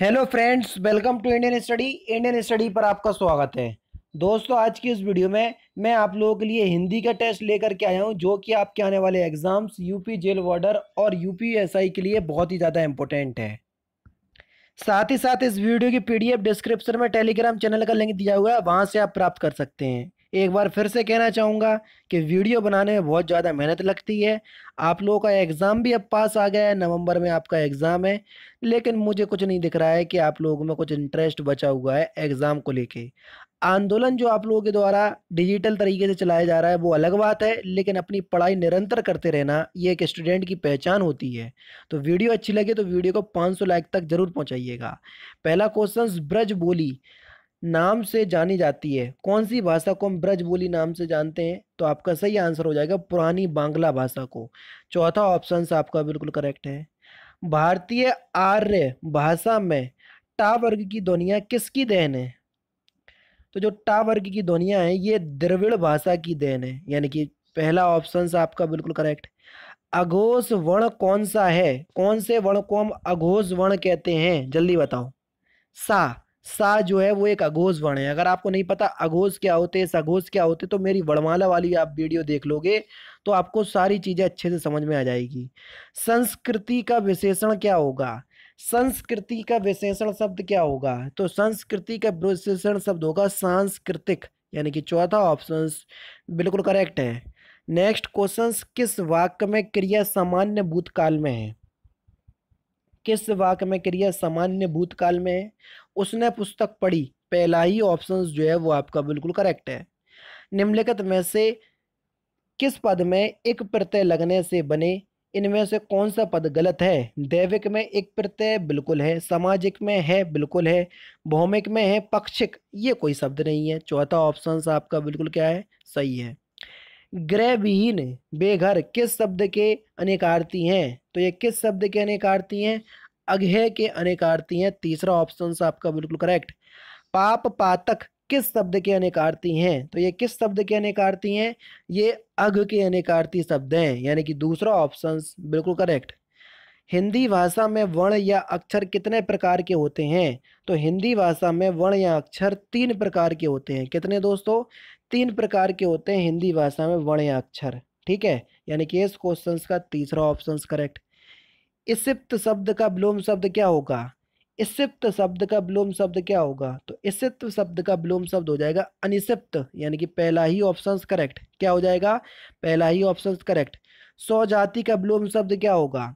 hello friends welcome to Indian study Indian study पर आपका स्वागत है दोस्तों आज की इस वीडियो में मैं आप लोगों के लिए हिंदी का टेस्ट लेकर के आया हूं जो कि आपके आने वाले एग्ज़ाम्स यूपी जेल वार्डर और यूपी एसआई के लिए बहुत ही ज़्यादा इम्पोर्टेंट है साथ ही साथ इस वीडियो की पीडीएफ डिस्क्रिप्शन में टेलीग्राम चैनल का लिंक दिया हुआ है वहाँ से आप प्राप्त कर सकते हैं एक बार फिर से कहना चाहूँगा कि वीडियो बनाने में बहुत ज़्यादा मेहनत लगती है आप लोगों का एग्ज़ाम भी अब पास आ गया है नवंबर में आपका एग्ज़ाम है लेकिन मुझे कुछ नहीं दिख रहा है कि आप लोगों में कुछ इंटरेस्ट बचा हुआ है एग्ज़ाम को लेके आंदोलन जो आप लोगों के द्वारा डिजिटल तरीके से चलाया जा रहा है वो अलग बात है लेकिन अपनी पढ़ाई निरंतर करते रहना ये एक स्टूडेंट की पहचान होती है तो वीडियो अच्छी लगे तो वीडियो को पाँच लाइक तक ज़रूर पहुँचाइएगा पहला क्वेश्चन ब्रज बोली नाम से जानी जाती है कौन सी भाषा को हम ब्रज बोली नाम से जानते हैं तो आपका सही आंसर हो जाएगा पुरानी बांग्ला भाषा को चौथा ऑप्शन आपका बिल्कुल करेक्ट है भारतीय आर्य भाषा में टा वर्ग की ध्वनिया किसकी देन है तो जो टा वर्ग की ध्वनिया है ये द्रविड़ भाषा की देन है यानी कि पहला ऑप्शन आपका बिल्कुल करेक्ट अघोष वर्ण कौन सा है कौन से वर्ण को हम अघोष वर्ण कहते हैं जल्दी बताओ सा सा जो है वो एक अगोज वर्ण है अगर आपको नहीं पता अगोज क्या होते सगोज क्या होते तो मेरी वर्णमाला वाली आप वीडियो देख लोगे तो आपको सारी चीज़ें अच्छे से समझ में आ जाएगी संस्कृति का विशेषण क्या होगा संस्कृति का विशेषण शब्द क्या होगा तो संस्कृति का विशेषण शब्द होगा सांस्कृतिक यानी कि चौथा ऑप्शन बिल्कुल करेक्ट है नेक्स्ट क्वेश्चन किस वाक्य में क्रिया सामान्य भूतकाल में है किस वाक्य में क्रिया सामान्य भूतकाल में है उसने पुस्तक पढ़ी पहला ही ऑप्शन जो है वो आपका बिल्कुल करेक्ट है निम्नलिखित में से किस पद में एक प्रत्यय लगने से बने इनमें से कौन सा पद गलत है दैविक में एक प्रत्यय बिल्कुल है सामाजिक में है बिल्कुल है भौमिक में है पक्षिक ये कोई शब्द नहीं है चौथा ऑप्शन आपका बिल्कुल क्या है सही है ग्रह विहीन बेघर किस शब्द के अनेकार्थी हैं तो ये किस शब्द के अनेकार्थी हैं अघे के अनेकार्थी हैं तीसरा ऑप्शन आपका बिल्कुल करेक्ट पाप पातक किस शब्द के अनेकार्थी हैं तो ये किस शब्द के अनेकार्थी हैं ये अघ के अनेकार्थी शब्द हैं यानी कि दूसरा ऑप्शन बिल्कुल करेक्ट हिंदी भाषा में वर्ण या अक्षर कितने प्रकार के होते हैं तो हिंदी भाषा में वर्ण या अक्षर तीन प्रकार के होते हैं कितने दोस्तों तीन प्रकार के होते हैं हिंदी भाषा में वर्ण या अक्षर ठीक है यानी कि इस क्वेश्चन का तीसरा ऑप्शन करेक्ट इसिप्त शब्द का विलोम शब्द क्या होगा इसिप्त शब्द का विलोम शब्द क्या होगा तो इसिप्त शब्द का विलोम शब्द हो जाएगा अनिसिप्त यानी कि पहला ही ऑप्शन करेक्ट क्या हो जाएगा पहला ही ऑप्शन करेक्ट स्वजाति का विलोम शब्द क्या होगा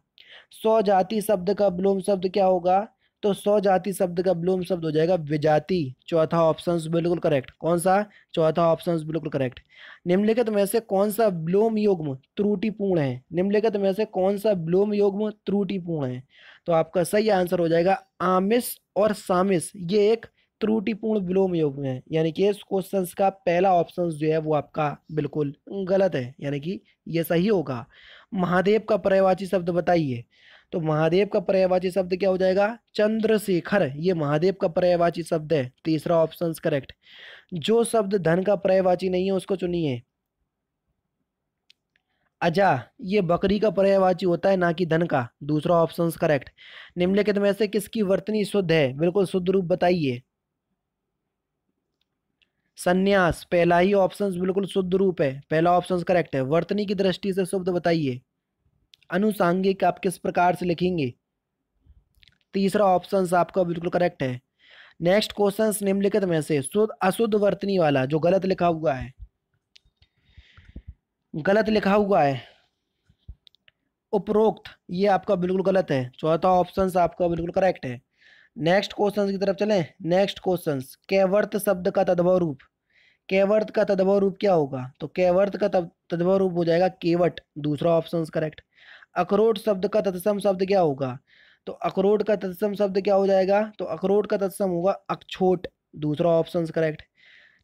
स्वजाति शब्द का विलोम शब्द क्या होगा तो सौ जाति शब्द का ब्लूम शब्द हो जाएगा विजाति चौथा ऑप्शन बिल्कुल करेक्ट कौन सा चौथा ऑप्शन बिल्कुल करेक्ट निम्नलिखित में से कौन सा ब्लोम युग्म त्रुटिपूर्ण है निम्नलिखित में से कौन सा ब्लोम युग्म त्रुटिपूर्ण है तो आपका सही आंसर हो जाएगा आमिस और सामिस ये एक त्रुटिपूर्ण विलोम योग में है यानी कि इस क्वेश्चन का पहला ऑप्शन जो है वो आपका बिल्कुल गलत है यानी कि ये सही होगा महादेव का पर्यवाची शब्द बताइए तो महादेव का पर्यायवाची शब्द क्या हो जाएगा चंद्रशेखर ये महादेव का पर्यायवाची शब्द है तीसरा ऑप्शन करेक्ट जो शब्द धन का पर्यायवाची नहीं है उसको चुनिए अजा ये बकरी का पर्यायवाची होता है ना कि धन का दूसरा ऑप्शन करेक्ट निम्नलिखित में से किसकी वर्तनी शुद्ध है बिल्कुल शुद्ध रूप बताइए संन्यास पहला ही ऑप्शन बिल्कुल शुद्ध रूप है पहला ऑप्शन करेक्ट है वर्तनी की दृष्टि से शुद्ध बताइए अनुसांगिक आप किस प्रकार से लिखेंगे तीसरा ऑप्शन आपका बिल्कुल करेक्ट है नेक्स्ट क्वेश्चन निम्नलिखित में से शुद्ध अशुद्ध वर्तनी वाला जो गलत लिखा हुआ है गलत लिखा हुआ है उपरोक्त ये आपका बिल्कुल गलत है चौथा ऑप्शन आपका बिल्कुल करेक्ट है नेक्स्ट क्वेश्चन की तरफ चलें नेक्स्ट क्वेश्चन कैवर्त शब्द का तद्भव रूप कैवर्त का तद्भव रूप क्या होगा तो कैवर्त का तद्भव रूप हो जाएगा केवट दूसरा ऑप्शन करेक्ट अखरोट शब्द का तत्सम शब्द क्या होगा तो अखरोट का तत्सम शब्द क्या हो जाएगा तो अखरोट का तत्सम होगा अक्षोट दूसरा ऑप्शन करेक्ट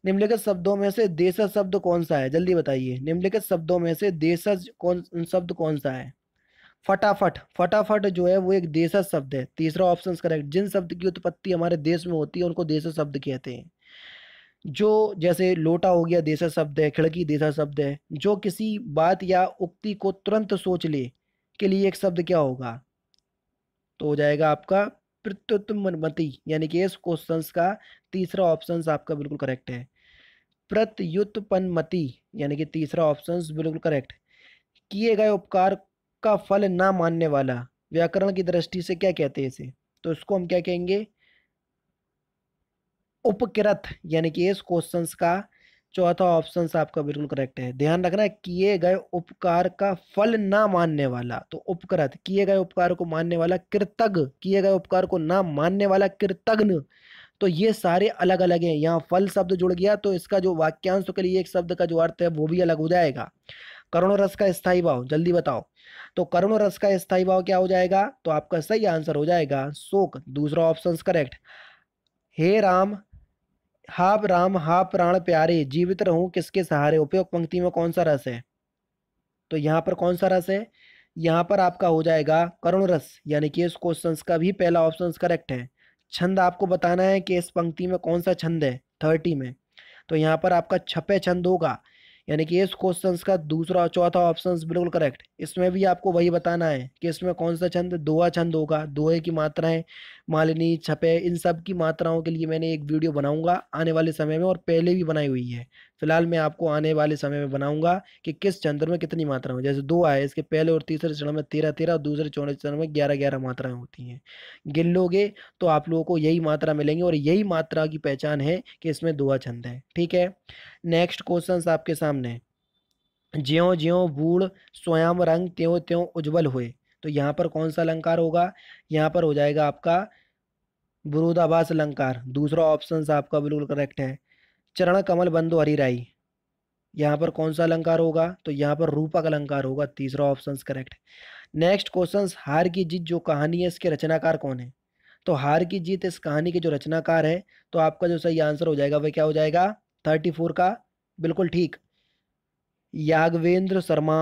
निम्नलिखित शब्दों में से देशज शब्द कौन सा है जल्दी बताइए निम्नलिखित शब्दों में से देशज कौन शब्द कौन सा है फटाफट फटाफट जो है वो एक देशज शब्द है तीसरा ऑप्शन करेक्ट जिन शब्द की उत्पत्ति हमारे देश में होती है उनको देशज शब्द कहते हैं जो जैसे लोटा हो गया देशा शब्द है खिड़की देशा शब्द है जो किसी बात या उक्ति को तुरंत सोच ले के लिए एक शब्द क्या होगा तो हो जाएगा आपका प्रत्युत्मति यानी कि इस क्वेश्चन का तीसरा ऑप्शन आपका बिल्कुल करेक्ट है प्रत्युत्पन्नमति यानी कि तीसरा ऑप्शन बिल्कुल करेक्ट किए गए उपकार का फल ना मानने वाला व्याकरण की दृष्टि से क्या कहते हैं इसे तो इसको हम क्या कहेंगे उपकृत यानी कि इस क्वेश्चन का चौथा ऑप्शन आपका बिल्कुल करेक्ट है ध्यान रखना किए गए उपकार का फल ना मानने वाला तो उपकृत किए गए उपकार को मानने वाला कृतज्ञ किए गए उपकार को ना मानने वाला कृतज्ञ तो ये सारे अलग अलग हैं यहाँ फल शब्द जुड़ गया तो इसका जो वाक्यांश के लिए एक शब्द का जो अर्थ है वो भी अलग हो जाएगा करुण रस का स्थायी भाव जल्दी बताओ तो करुण रस का स्थायी भाव क्या हो जाएगा तो आपका सही आंसर हो जाएगा शोक दूसरा ऑप्शन करेक्ट हे राम हाप राम हा प्राण प्यारे जीवित रहूं किसके सहारे उपयोग पंक्ति में कौन सा रस है तो यहाँ पर कौन सा रस है यहाँ पर आपका हो जाएगा करुण रस यानी कि इस क्वेश्चन का भी पहला ऑप्शन करेक्ट है छंद आपको बताना है कि इस पंक्ति में कौन सा छंद है थर्टी में तो यहाँ पर आपका छपे छंद होगा यानी कि इस क्वेश्चन का दूसरा और चौथा ऑप्शन बिल्कुल करेक्ट इसमें भी आपको वही बताना है कि इसमें कौन सा छंद दोहा छंद होगा दोहे की मात्राएं मालिनी छपे इन सब की मात्राओं के लिए मैंने एक वीडियो बनाऊंगा आने वाले समय में और पहले भी बनाई हुई है फिलहाल मैं आपको आने वाले समय में बनाऊंगा कि किस चंद्र में कितनी मात्रा हो जैसे दो आए इसके पहले और तीसरे चरण में तेरह तेरह और दूसरे चौथे चरण में ग्यारह ग्यारह मात्राएं होती हैं गिन लोगे तो आप लोगों को यही मात्रा मिलेंगी और यही मात्रा की पहचान है कि इसमें दुआ छंद है ठीक है नेक्स्ट क्वेश्चन आपके सामने ज्यों ज्यों बूढ़ स्वयं रंग त्यों त्यों उज्ज्वल हुए तो यहाँ पर कौन सा अलंकार होगा यहाँ पर हो जाएगा आपका बुरूदाबास अलंकार दूसरा ऑप्शन आपका बिल्कुल करेक्ट है चरण कमल बंधु हरिराई यहाँ पर कौन सा अलंकार होगा तो यहाँ पर रूपक अलंकार होगा तीसरा ऑप्शन करेक्ट नेक्स्ट क्वेश्चन हार की जीत जो कहानी है इसके रचनाकार कौन है तो हार की जीत इस कहानी के जो रचनाकार है तो आपका जो सही आंसर हो जाएगा वह क्या हो जाएगा थर्टी फोर का बिल्कुल ठीक यागवेंद्र शर्मा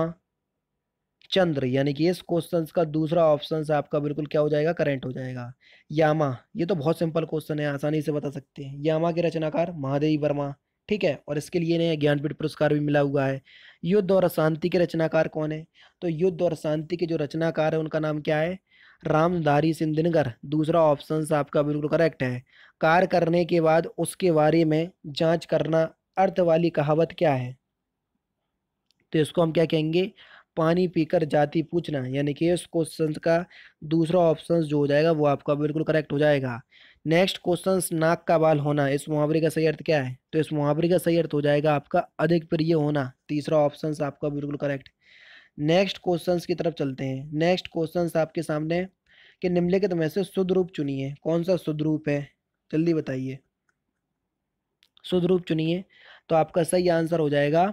चंद्र यानी कि इस क्वेश्चन का दूसरा ऑप्शन आपका बिल्कुल क्या हो जाएगा करेंट हो जाएगा यामा ये तो बहुत सिंपल क्वेश्चन है आसानी से बता सकते हैं यामा के रचनाकार महादेवी वर्मा ठीक है और इसके लिए नया ज्ञानपीठ पुरस्कार भी मिला हुआ है युद्ध और अशांति के रचनाकार कौन है तो युद्ध और शांति के जो रचनाकार है उनका नाम क्या है रामधारी सिंधिनगर दूसरा ऑप्शन आपका बिल्कुल करेक्ट है कार्य करने के बाद उसके बारे में जांच करना अर्थ वाली कहावत क्या है तो इसको हम क्या कहेंगे पानी पीकर जाति पूछना यानी कि इस क्वेश्चन का दूसरा ऑप्शन जो हो जाएगा वो आपका बिल्कुल करेक्ट हो जाएगा नेक्स्ट क्वेश्चन नाक का बाल होना इस मुहावरे का सही अर्थ क्या है तो इस मुहावरे का सही अर्थ हो जाएगा आपका अधिक प्रिय होना तीसरा ऑप्शन आपका बिल्कुल करेक्ट नेक्स्ट क्वेश्चन की तरफ चलते हैं नेक्स्ट क्वेश्चन आपके सामने कि निम्नलिखित में से शुद्ध रूप चुनिए कौन सा शुद्ध रूप है जल्दी बताइए शुद्ध रूप चुनिए तो आपका सही आंसर हो जाएगा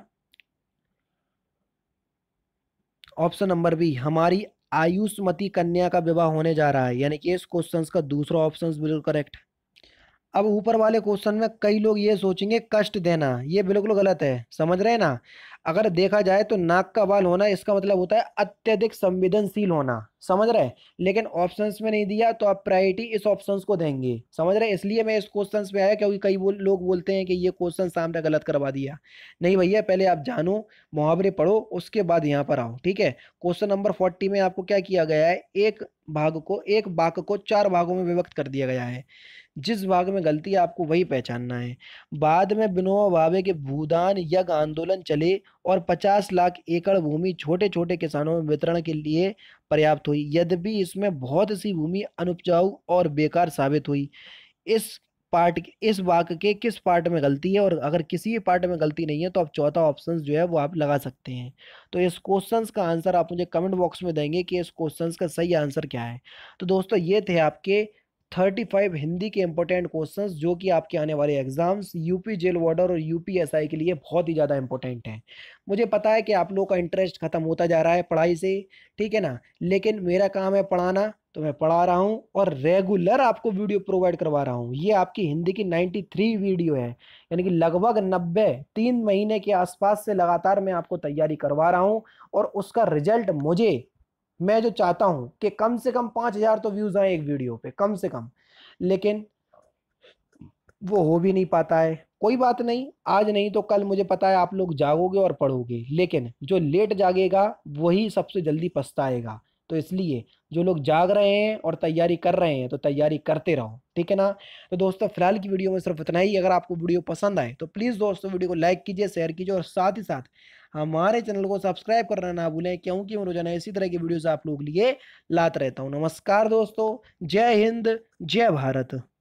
ऑप्शन नंबर बी हमारी आयुष्मती कन्या का विवाह होने जा रहा है यानी कि इस क्वेश्चन का दूसरा ऑप्शन बिल्कुल करेक्ट है अब ऊपर वाले क्वेश्चन में कई लोग ये सोचेंगे कष्ट देना ये बिल्कुल गलत है समझ रहे हैं ना अगर देखा जाए तो नाक का बाल होना इसका मतलब होता है अत्यधिक संवेदनशील होना समझ रहे हैं लेकिन ऑप्शंस में नहीं दिया तो आप प्रायोरिटी इस ऑप्शंस को देंगे समझ रहे इसलिए मैं इस क्वेश्चंस पे आया क्योंकि कई बोल, लोग बोलते हैं कि ये क्वेश्चन सामने गलत करवा दिया नहीं भैया पहले आप जानो मुहावरे पढ़ो उसके बाद यहाँ पर आओ ठीक है क्वेश्चन नंबर फोर्टी में आपको क्या किया गया है एक भाग को एक वाक्य को चार भागों में विभक्त कर दिया गया है जिस भाग में गलती है आपको वही पहचानना है बाद में बिनोवा भावे के भूदान यज्ञ आंदोलन चले और 50 लाख एकड़ भूमि छोटे छोटे किसानों में वितरण के लिए पर्याप्त हुई यद्यपि इसमें बहुत सी भूमि अनुपजाऊ और बेकार साबित हुई इस पार्ट इस वाक्य के किस पार्ट में गलती है और अगर किसी भी पार्ट में गलती नहीं है तो आप चौथा ऑप्शन जो है वो आप लगा सकते हैं तो इस क्वेश्चंस का आंसर आप मुझे कमेंट बॉक्स में देंगे कि इस क्वेश्चंस का सही आंसर क्या है तो दोस्तों ये थे आपके 35 हिंदी के इंपॉर्टेंट क्वेश्चंस जो कि आपके आने वाले एग्जाम्स यूपी जेल वार्डर और एस आई के लिए बहुत ही ज़्यादा इंपॉर्टेंट हैं मुझे पता है कि आप लोगों का इंटरेस्ट खत्म होता जा रहा है पढ़ाई से ठीक है ना लेकिन मेरा काम है पढ़ाना तो मैं पढ़ा रहा हूँ और रेगुलर आपको वीडियो प्रोवाइड करवा रहा हूँ ये आपकी हिंदी की 93 वीडियो है यानी कि लगभग 90 तीन महीने के आसपास से लगातार मैं आपको तैयारी करवा रहा हूँ और उसका रिजल्ट मुझे मैं जो चाहता हूँ कि कम से कम पाँच हज़ार तो व्यूज़ आए एक वीडियो पे कम से कम लेकिन वो हो भी नहीं पाता है कोई बात नहीं आज नहीं तो कल मुझे पता है आप लोग जागोगे और पढ़ोगे लेकिन जो लेट जागेगा वही सबसे जल्दी पछताएगा तो इसलिए जो लोग जाग रहे हैं और तैयारी कर रहे हैं तो तैयारी करते रहो ठीक है ना तो दोस्तों फिलहाल की वीडियो में सिर्फ इतना ही अगर आपको वीडियो पसंद आए तो प्लीज़ दोस्तों वीडियो को लाइक कीजिए शेयर कीजिए और साथ ही साथ हमारे चैनल को सब्सक्राइब करना ना भूलें क्योंकि मैं रोजाना इसी तरह की वीडियोज़ आप लोग लिए लात रहता हूँ नमस्कार दोस्तों जय हिंद जय भारत